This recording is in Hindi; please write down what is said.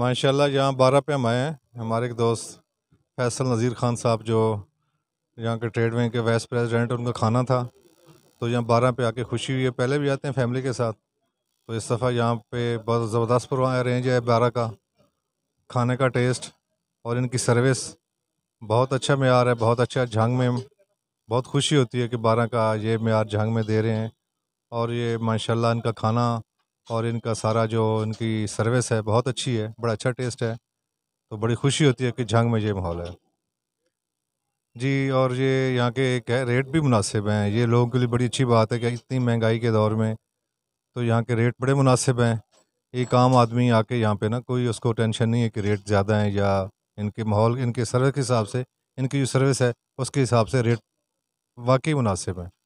माशाल्लाह यहाँ बारह पे हम आए हैं हमारे एक दोस्त फैसल नज़ीर खान साहब जो यहाँ के ट्रेड विंग के वाइस प्रेसिडेंट उनका खाना था तो यहाँ बारह पे आके खुशी हुई है पहले भी आते हैं फैमिली के साथ तो इस दफ़ा यहाँ पे बहुत ज़बरदस्त पुरवा अरेंज है बारह का खाने का टेस्ट और इनकी सर्विस बहुत अच्छा मैार है बहुत अच्छा झंग में बहुत खुशी होती है कि बारह का ये मैार झंग में दे रहे हैं और ये माशाल्लाह इनका खाना और इनका सारा जो इनकी सर्विस है बहुत अच्छी है बड़ा अच्छा टेस्ट है तो बड़ी खुशी होती है कि झंग में ये माहौल है जी और ये यहाँ के एक है रेट भी मुनासिब हैं ये लोगों के लिए बड़ी अच्छी बात है कि इतनी महंगाई के दौर में तो यहाँ के रेट बड़े मुनासिब हैं एक आम आदमी आके यहाँ पे ना कोई उसको टेंशन नहीं है कि रेट ज़्यादा हैं या इनके माहौल इनके सर्विस के हिसाब से इनकी जो सर्विस है उसके हिसाब से रेट वाकई मुनासिब हैं